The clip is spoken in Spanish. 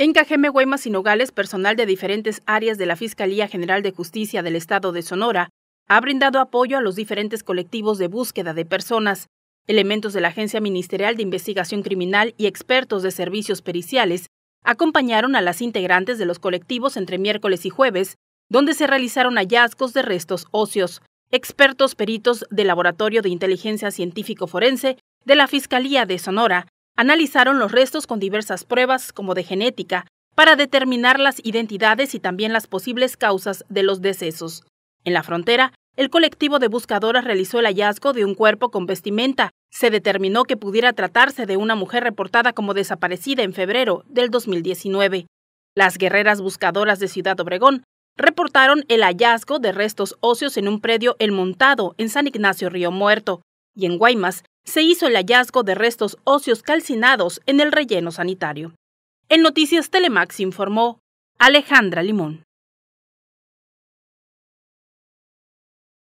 En Cajeme, Guaymas y Nogales, personal de diferentes áreas de la Fiscalía General de Justicia del Estado de Sonora ha brindado apoyo a los diferentes colectivos de búsqueda de personas. Elementos de la Agencia Ministerial de Investigación Criminal y expertos de servicios periciales acompañaron a las integrantes de los colectivos entre miércoles y jueves, donde se realizaron hallazgos de restos óseos. Expertos peritos del Laboratorio de Inteligencia Científico Forense de la Fiscalía de Sonora Analizaron los restos con diversas pruebas, como de genética, para determinar las identidades y también las posibles causas de los decesos. En la frontera, el colectivo de buscadoras realizó el hallazgo de un cuerpo con vestimenta. Se determinó que pudiera tratarse de una mujer reportada como desaparecida en febrero del 2019. Las guerreras buscadoras de Ciudad Obregón reportaron el hallazgo de restos óseos en un predio El Montado, en San Ignacio Río Muerto, y en Guaymas se hizo el hallazgo de restos óseos calcinados en el relleno sanitario. En Noticias Telemax informó Alejandra Limón.